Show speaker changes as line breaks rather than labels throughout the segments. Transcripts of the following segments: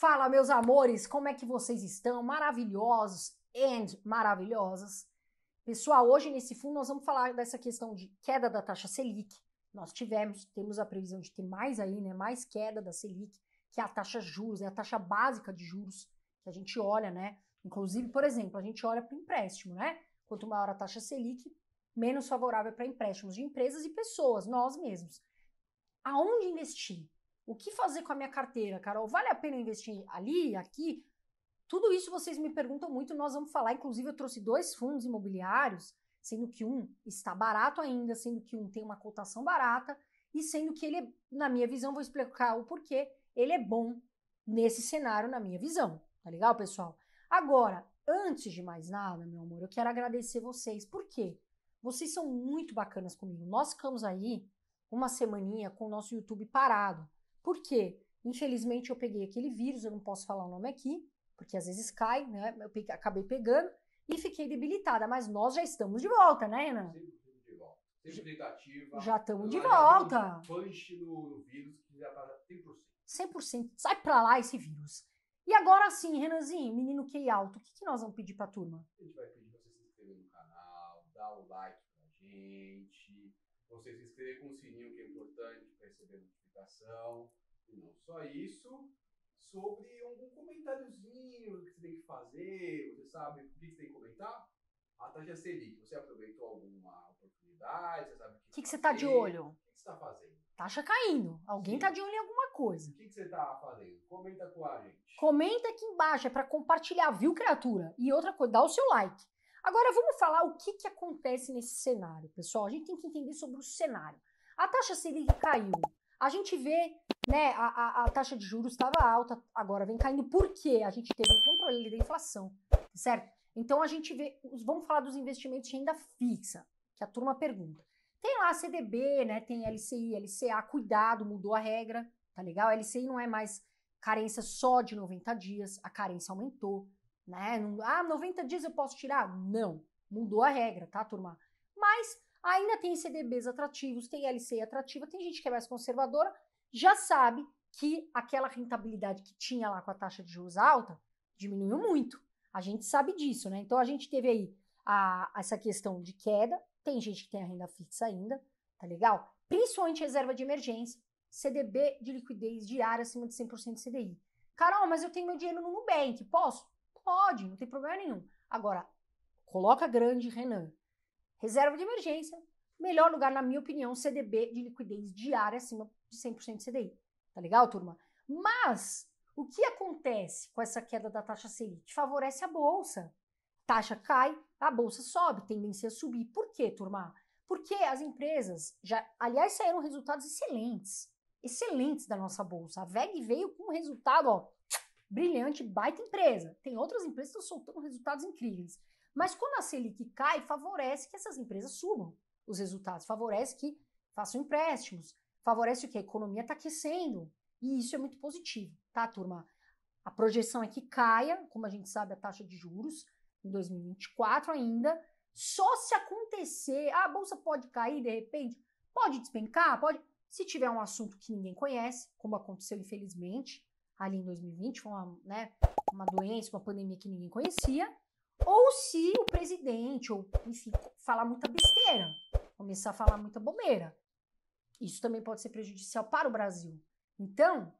Fala, meus amores, como é que vocês estão? Maravilhosos and maravilhosas. Pessoal, hoje nesse fundo nós vamos falar dessa questão de queda da taxa Selic. Nós tivemos, temos a previsão de ter mais aí, né? Mais queda da Selic, que é a taxa juros, é a taxa básica de juros que a gente olha, né? Inclusive, por exemplo, a gente olha para empréstimo, né? Quanto maior a taxa Selic, menos favorável para empréstimos de empresas e pessoas, nós mesmos. Aonde investir? O que fazer com a minha carteira, Carol? Vale a pena investir ali, aqui? Tudo isso vocês me perguntam muito, nós vamos falar. Inclusive, eu trouxe dois fundos imobiliários, sendo que um está barato ainda, sendo que um tem uma cotação barata, e sendo que ele, na minha visão, vou explicar o porquê, ele é bom nesse cenário, na minha visão. Tá legal, pessoal? Agora, antes de mais nada, meu amor, eu quero agradecer vocês. Por quê? Vocês são muito bacanas comigo. Nós ficamos aí uma semaninha com o nosso YouTube parado porque infelizmente eu peguei aquele vírus, eu não posso falar o nome aqui, porque às vezes cai, né? Eu peguei, acabei pegando e fiquei debilitada, mas nós já estamos de volta, né, Renan? Sempre tentativa. Já estamos de volta. Um punch no vírus que já está 100%. 100%. Sai para lá esse vírus. E agora sim, Renanzinho, menino que alto, o que, que nós vamos pedir para a turma? A gente vai pedir para você se inscrever no canal, dar o like para gente, você se inscrever com o sininho que é importante para receber notificações aplicação, e não só isso, sobre algum comentáriozinho que você tem que fazer, você sabe o que você tem que comentar? A ah, taxa tá, Selic, você aproveitou alguma oportunidade, você sabe o que. que, que você está de olho? O que você está fazendo? Taxa caindo. Alguém está de olho em alguma coisa. O que, que você está fazendo? Comenta com a gente. Comenta aqui embaixo, é para compartilhar, viu, criatura? E outra coisa, dá o seu like. Agora vamos falar o que, que acontece nesse cenário, pessoal. A gente tem que entender sobre o cenário. A taxa Selic caiu a gente vê, né, a, a, a taxa de juros estava alta, agora vem caindo, porque a gente teve um controle da inflação, certo? Então a gente vê, vamos falar dos investimentos de renda fixa, que a turma pergunta. Tem lá CDB, né, tem LCI, LCA, cuidado, mudou a regra, tá legal? LCI não é mais carência só de 90 dias, a carência aumentou, né? Não, ah, 90 dias eu posso tirar? Não, mudou a regra, tá, turma? Mas Ainda tem CDBs atrativos, tem LCI atrativa, tem gente que é mais conservadora, já sabe que aquela rentabilidade que tinha lá com a taxa de juros alta diminuiu muito. A gente sabe disso, né? Então a gente teve aí a, essa questão de queda, tem gente que tem a renda fixa ainda, tá legal? Principalmente reserva de emergência, CDB de liquidez diária acima de 100% de CDI. Carol, mas eu tenho meu dinheiro no Nubank, posso? Pode, não tem problema nenhum. Agora, coloca grande, Renan. Reserva de emergência, melhor lugar, na minha opinião, CDB de liquidez diária acima de 100% CDI. Tá legal, turma? Mas o que acontece com essa queda da taxa Selic? Favorece a bolsa. taxa cai, a bolsa sobe, tendência a subir. Por quê, turma? Porque as empresas já, aliás, saíram resultados excelentes, excelentes da nossa bolsa. A VEG veio com um resultado, ó, brilhante, baita empresa. Tem outras empresas que estão soltando resultados incríveis. Mas quando a Selic cai, favorece que essas empresas subam os resultados, favorece que façam empréstimos, favorece que a economia está aquecendo. E isso é muito positivo, tá, turma? A projeção é que caia, como a gente sabe, a taxa de juros em 2024 ainda. Só se acontecer, ah, a bolsa pode cair de repente, pode despencar, pode. Se tiver um assunto que ninguém conhece, como aconteceu infelizmente ali em 2020, foi uma, né, uma doença, uma pandemia que ninguém conhecia, ou se o presidente, ou enfim, falar muita besteira, começar a falar muita bobeira. Isso também pode ser prejudicial para o Brasil. Então,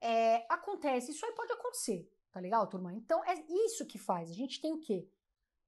é, acontece, isso aí pode acontecer, tá legal, turma? Então, é isso que faz. A gente tem o quê?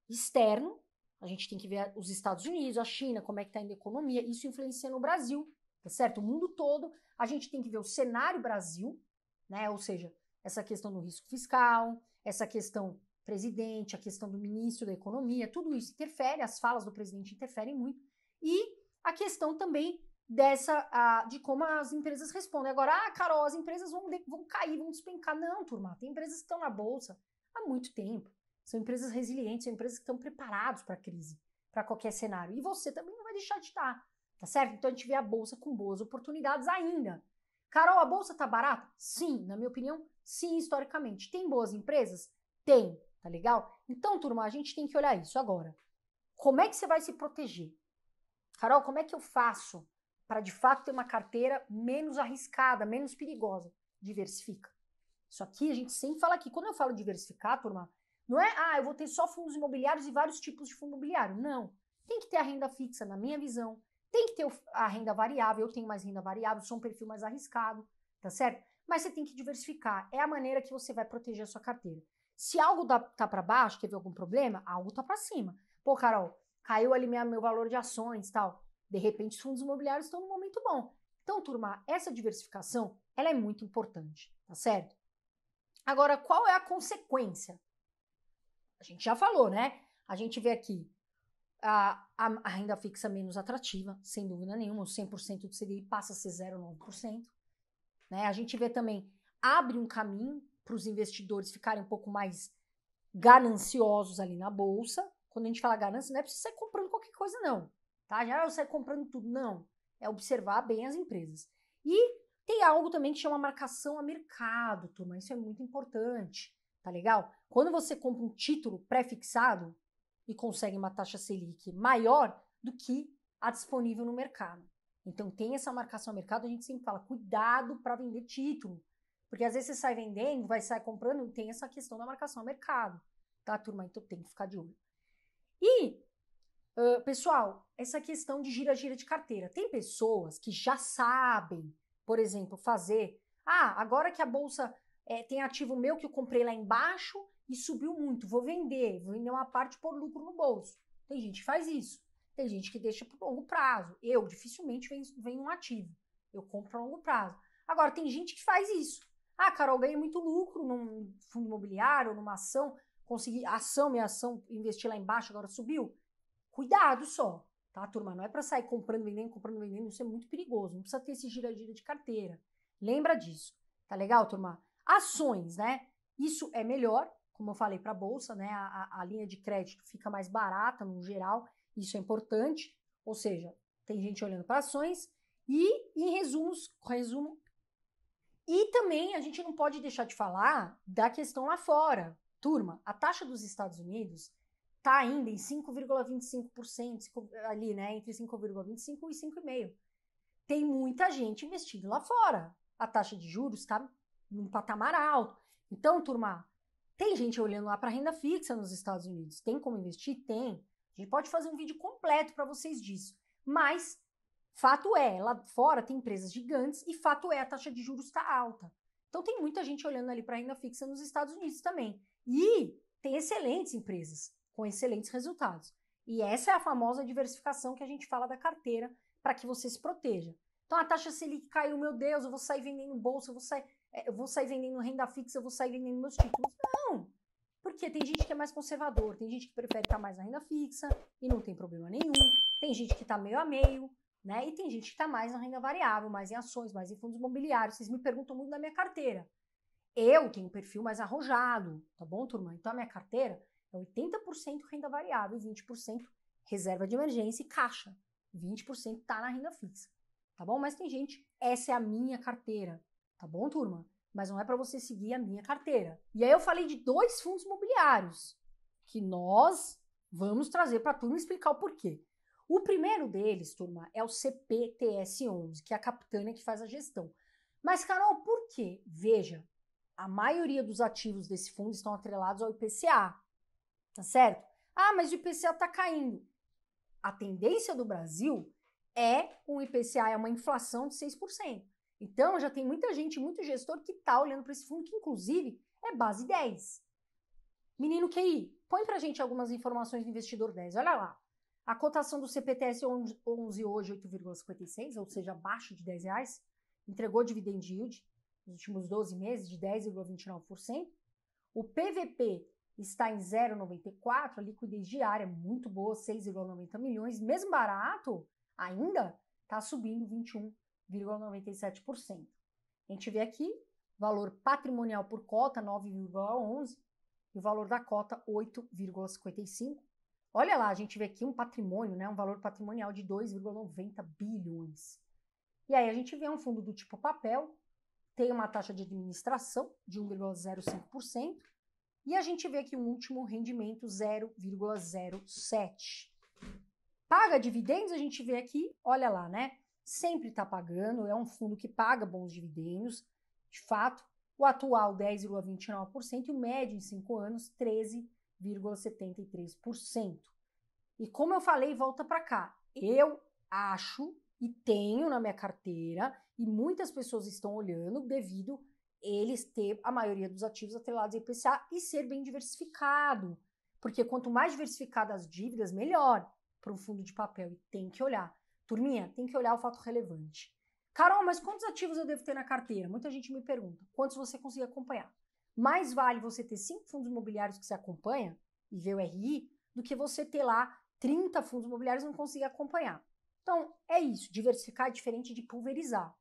Externo, a gente tem que ver os Estados Unidos, a China, como é que tá indo a economia, isso influenciando o Brasil, tá certo? O mundo todo. A gente tem que ver o cenário Brasil, né? Ou seja, essa questão do risco fiscal, essa questão presidente, a questão do ministro da economia, tudo isso interfere, as falas do presidente interferem muito, e a questão também dessa a, de como as empresas respondem. Agora, ah, Carol, as empresas vão, de, vão cair, vão despencar. Não, turma, tem empresas que estão na bolsa há muito tempo. São empresas resilientes, são empresas que estão preparadas para a crise, para qualquer cenário. E você também não vai deixar de estar, tá certo? Então a gente vê a bolsa com boas oportunidades ainda. Carol, a bolsa está barata? Sim, na minha opinião, sim, historicamente. Tem boas empresas? Tem. Tá legal? Então, turma, a gente tem que olhar isso agora. Como é que você vai se proteger? Carol, como é que eu faço para de fato ter uma carteira menos arriscada, menos perigosa? Diversifica. Isso aqui a gente sempre fala aqui. Quando eu falo diversificar, turma, não é, ah, eu vou ter só fundos imobiliários e vários tipos de fundo imobiliário. Não. Tem que ter a renda fixa, na minha visão. Tem que ter a renda variável. Eu tenho mais renda variável, sou um perfil mais arriscado, tá certo? Mas você tem que diversificar. É a maneira que você vai proteger a sua carteira. Se algo tá, tá para baixo, teve algum problema, algo tá para cima. Pô, Carol, caiu ali minha, meu valor de ações tal. De repente, os fundos imobiliários estão num momento bom. Então, turma, essa diversificação, ela é muito importante, tá certo? Agora, qual é a consequência? A gente já falou, né? A gente vê aqui a, a, a renda fixa menos atrativa, sem dúvida nenhuma, os 100% do CDI passa a ser 0,9%. Né? A gente vê também, abre um caminho para os investidores ficarem um pouco mais gananciosos ali na bolsa. Quando a gente fala ganância, não é preciso sair comprando qualquer coisa, não. Tá? Já é sair comprando tudo, não. É observar bem as empresas. E tem algo também que chama marcação a mercado, turma. Isso é muito importante, tá legal? Quando você compra um título pré-fixado e consegue uma taxa Selic maior do que a disponível no mercado. Então tem essa marcação a mercado, a gente sempre fala, cuidado para vender título. Porque às vezes você sai vendendo, vai sair comprando, tem essa questão da marcação a mercado, tá, turma? Então tem que ficar de olho. E, uh, pessoal, essa questão de gira-gira de carteira. Tem pessoas que já sabem, por exemplo, fazer. Ah, agora que a bolsa é, tem ativo meu que eu comprei lá embaixo e subiu muito, vou vender, vou vender uma parte por lucro no bolso. Tem gente que faz isso. Tem gente que deixa por longo prazo. Eu dificilmente venho, venho um ativo. Eu compro a longo prazo. Agora, tem gente que faz isso. Ah, Carol, ganhei muito lucro num fundo imobiliário, numa ação, consegui ação, minha ação, investi lá embaixo, agora subiu. Cuidado só, tá, turma? Não é para sair comprando, vendendo, comprando, vendendo, isso é muito perigoso. Não precisa ter esse gira-gira de carteira. Lembra disso, tá legal, turma? Ações, né? Isso é melhor, como eu falei, para a bolsa, né? A, a linha de crédito fica mais barata no geral, isso é importante. Ou seja, tem gente olhando para ações e, em resumos, resumo, e também a gente não pode deixar de falar da questão lá fora. Turma, a taxa dos Estados Unidos está ainda em 5,25%, ali, né? Entre 5,25% e 5,5%. Tem muita gente investindo lá fora. A taxa de juros está num patamar alto. Então, turma, tem gente olhando lá para renda fixa nos Estados Unidos. Tem como investir? Tem. A gente pode fazer um vídeo completo para vocês disso. Mas Fato é, lá fora tem empresas gigantes e fato é, a taxa de juros está alta. Então tem muita gente olhando ali para a renda fixa nos Estados Unidos também. E tem excelentes empresas com excelentes resultados. E essa é a famosa diversificação que a gente fala da carteira para que você se proteja. Então a taxa Selic caiu, meu Deus, eu vou sair vendendo bolsa, eu vou sair, é, eu vou sair vendendo renda fixa, eu vou sair vendendo meus títulos. Não! Porque tem gente que é mais conservador, tem gente que prefere estar tá mais na renda fixa e não tem problema nenhum. Tem gente que está meio a meio, né? E tem gente que está mais na renda variável, mais em ações, mais em fundos imobiliários. Vocês me perguntam muito da minha carteira. Eu tenho um perfil mais arrojado, tá bom, turma? Então a minha carteira é 80% renda variável e 20% reserva de emergência e caixa. 20% está na renda fixa, tá bom? Mas tem gente, essa é a minha carteira, tá bom, turma? Mas não é para você seguir a minha carteira. E aí eu falei de dois fundos imobiliários que nós vamos trazer para a turma explicar o porquê. O primeiro deles, turma, é o CPTS11, que é a capitânia que faz a gestão. Mas, Carol, por quê? Veja, a maioria dos ativos desse fundo estão atrelados ao IPCA, tá certo? Ah, mas o IPCA está caindo. A tendência do Brasil é um IPCA, é uma inflação de 6%. Então, já tem muita gente, muito gestor que está olhando para esse fundo, que inclusive é base 10. Menino QI, põe para gente algumas informações do investidor 10. Olha lá. A cotação do CPTS 11 hoje 8,56, ou seja, abaixo de 10 reais, entregou dividend yield nos últimos 12 meses de 10,29%. O PVP está em 0,94, a liquidez diária é muito boa, 6,90 milhões, mesmo barato, ainda está subindo 21,97%. A gente vê aqui valor patrimonial por cota 9,11 e o valor da cota 8,55 Olha lá, a gente vê aqui um patrimônio, né, um valor patrimonial de 2,90 bilhões. E aí a gente vê um fundo do tipo papel, tem uma taxa de administração de 1,05%, e a gente vê aqui um último rendimento 0,07. Paga dividendos, a gente vê aqui, olha lá, né? Sempre está pagando, é um fundo que paga bons dividendos, de fato. O atual 10,29% e o médio em 5 anos 13,5%. 0,73%. E como eu falei, volta para cá. Eu acho e tenho na minha carteira e muitas pessoas estão olhando devido eles ter a maioria dos ativos atrelados a IPCA e ser bem diversificado. Porque quanto mais diversificadas as dívidas, melhor para um fundo de papel. E tem que olhar. Turminha, tem que olhar o fato relevante. Carol, mas quantos ativos eu devo ter na carteira? Muita gente me pergunta. Quantos você conseguir acompanhar? mais vale você ter cinco fundos imobiliários que se acompanha e ver o RI do que você ter lá 30 fundos imobiliários e não conseguir acompanhar. Então, é isso, diversificar é diferente de pulverizar.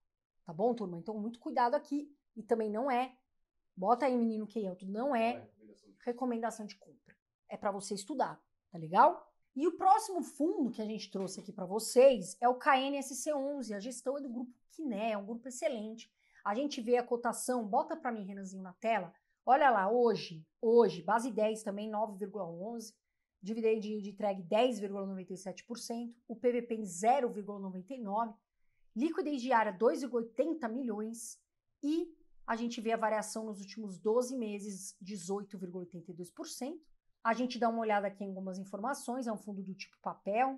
Tá bom, turma? Então, muito cuidado aqui. E também não é, bota aí, menino que alto, não é recomendação de compra. É para você estudar, tá legal? E o próximo fundo que a gente trouxe aqui para vocês é o KNSC11. A gestão é do grupo Kiné, é um grupo excelente. A gente vê a cotação, bota para mim, Renanzinho, na tela, Olha lá, hoje, hoje, base 10 também 9,11, dividend de entrega 10,97%, o PVP em 0,99, liquidez diária 2,80 milhões e a gente vê a variação nos últimos 12 meses 18,82%. A gente dá uma olhada aqui em algumas informações, é um fundo do tipo papel.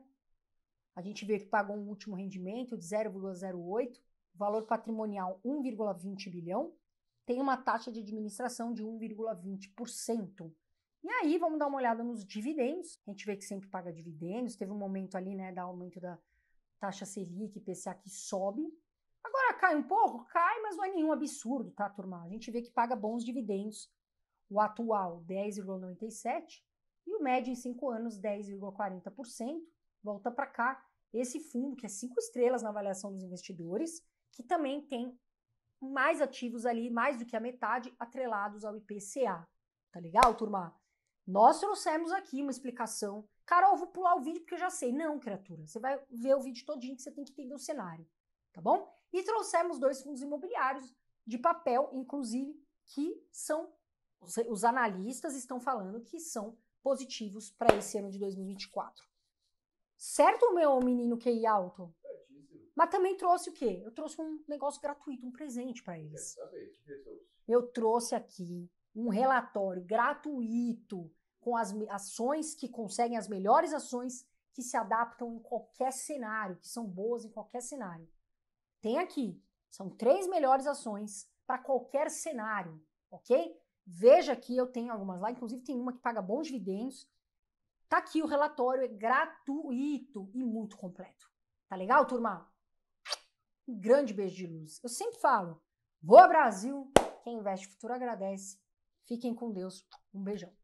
A gente vê que pagou um último rendimento de 0,08, valor patrimonial 1,20 bilhão, tem uma taxa de administração de 1,20%. E aí vamos dar uma olhada nos dividendos. A gente vê que sempre paga dividendos. Teve um momento ali, né, da aumento da taxa Selic, PCA que sobe. Agora cai um pouco, cai, mas não é nenhum absurdo, tá, turma? A gente vê que paga bons dividendos. O atual 10,97 e o médio em 5 anos 10,40%. Volta para cá esse fundo que é cinco estrelas na avaliação dos investidores, que também tem mais ativos ali, mais do que a metade, atrelados ao IPCA. Tá legal, turma? Nós trouxemos aqui uma explicação. Carol, eu vou pular o vídeo porque eu já sei. Não, criatura, você vai ver o vídeo todinho que você tem que entender o cenário, tá bom? E trouxemos dois fundos imobiliários de papel, inclusive, que são os analistas estão falando que são positivos para esse ano de 2024. Certo, meu menino QI alto? Mas também trouxe o quê? Eu trouxe um negócio gratuito, um presente para eles. Eu trouxe aqui um relatório gratuito com as ações que conseguem as melhores ações que se adaptam em qualquer cenário, que são boas em qualquer cenário. Tem aqui, são três melhores ações para qualquer cenário, ok? Veja aqui eu tenho algumas lá, inclusive tem uma que paga bons dividendos. Tá aqui o relatório, é gratuito e muito completo. Tá legal, turma? Um grande beijo de luz. Eu sempre falo: vou ao Brasil, quem investe futuro agradece. Fiquem com Deus. Um beijão.